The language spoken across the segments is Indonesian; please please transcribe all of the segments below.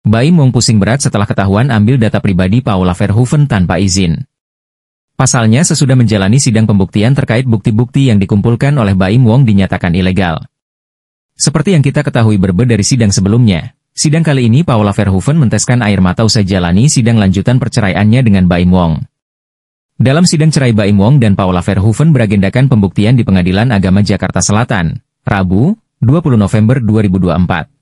Baim Wong pusing berat setelah ketahuan ambil data pribadi Paula Verhoeven tanpa izin. Pasalnya sesudah menjalani sidang pembuktian terkait bukti-bukti yang dikumpulkan oleh Baim Wong dinyatakan ilegal. Seperti yang kita ketahui berbeda dari sidang sebelumnya, sidang kali ini Paula Verhoeven menteskan air mata usai jalani sidang lanjutan perceraiannya dengan Baim Wong. Dalam sidang cerai Baim Wong dan Paula Verhoeven beragendakan pembuktian di Pengadilan Agama Jakarta Selatan, Rabu, 20 November 2024.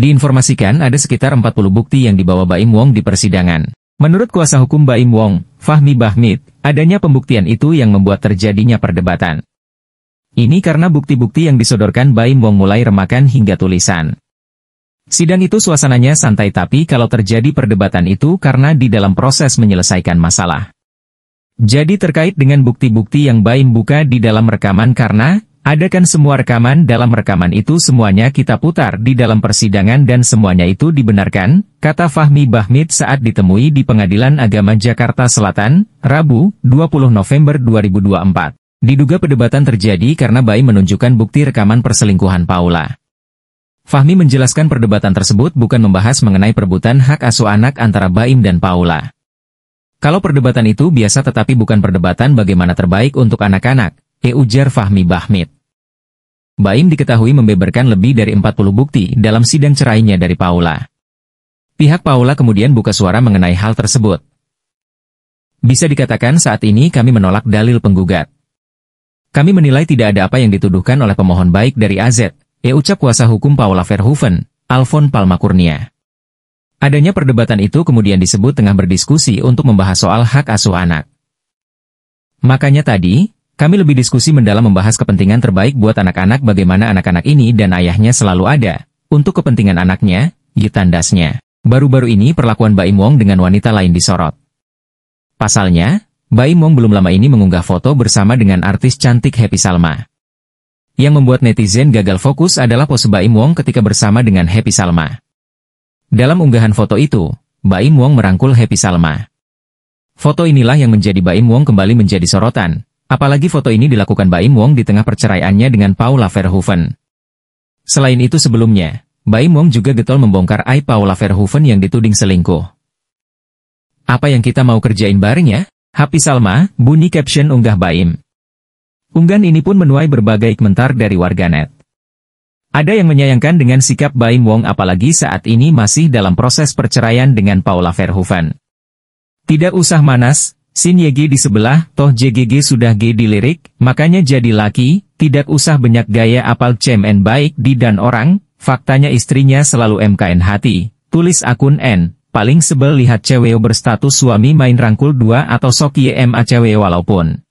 Diinformasikan ada sekitar 40 bukti yang dibawa Baim Wong di persidangan. Menurut kuasa hukum Baim Wong, Fahmi Bahmid, adanya pembuktian itu yang membuat terjadinya perdebatan. Ini karena bukti-bukti yang disodorkan Baim Wong mulai remakan hingga tulisan. Sidang itu suasananya santai tapi kalau terjadi perdebatan itu karena di dalam proses menyelesaikan masalah. Jadi terkait dengan bukti-bukti yang Baim buka di dalam rekaman karena, Adakan semua rekaman dalam rekaman itu semuanya kita putar di dalam persidangan dan semuanya itu dibenarkan, kata Fahmi Bahmid saat ditemui di Pengadilan Agama Jakarta Selatan, Rabu, 20 November 2024. Diduga perdebatan terjadi karena Bayi menunjukkan bukti rekaman perselingkuhan Paula. Fahmi menjelaskan perdebatan tersebut bukan membahas mengenai perebutan hak asuh anak antara Baim dan Paula. Kalau perdebatan itu biasa tetapi bukan perdebatan bagaimana terbaik untuk anak-anak, E. Ujar Fahmi Bahmid. Baim diketahui membeberkan lebih dari 40 bukti dalam sidang cerainya dari Paula. Pihak Paula kemudian buka suara mengenai hal tersebut. Bisa dikatakan saat ini kami menolak dalil penggugat. Kami menilai tidak ada apa yang dituduhkan oleh pemohon baik dari AZ, e ucap kuasa hukum Paula Verhoeven, Alfon Palmakurnia. Adanya perdebatan itu kemudian disebut tengah berdiskusi untuk membahas soal hak asuh anak. Makanya tadi, kami lebih diskusi mendalam membahas kepentingan terbaik buat anak-anak bagaimana anak-anak ini dan ayahnya selalu ada, untuk kepentingan anaknya, ditandasnya. Baru-baru ini perlakuan Baim Wong dengan wanita lain disorot. Pasalnya, Baim Wong belum lama ini mengunggah foto bersama dengan artis cantik Happy Salma. Yang membuat netizen gagal fokus adalah pose Baim Wong ketika bersama dengan Happy Salma. Dalam unggahan foto itu, Baim Wong merangkul Happy Salma. Foto inilah yang menjadi Baim Wong kembali menjadi sorotan, Apalagi foto ini dilakukan Baim Wong di tengah perceraiannya dengan Paula Verhoeven. Selain itu sebelumnya, Baim Wong juga getol membongkar aib Paula Verhoeven yang dituding selingkuh. Apa yang kita mau kerjain bareng ya? Happy Salma, bunyi caption unggah Baim. Unggahan ini pun menuai berbagai komentar dari warganet. Ada yang menyayangkan dengan sikap Baim Wong apalagi saat ini masih dalam proses perceraian dengan Paula Verhoeven. Tidak usah manas, Sin YG di sebelah, toh JGG sudah G dilirik, makanya jadi laki, tidak usah banyak gaya apal cemen baik di dan orang, faktanya istrinya selalu MKN hati. Tulis akun N, paling sebel lihat cewek berstatus suami main rangkul dua atau sok YMA cewek walaupun.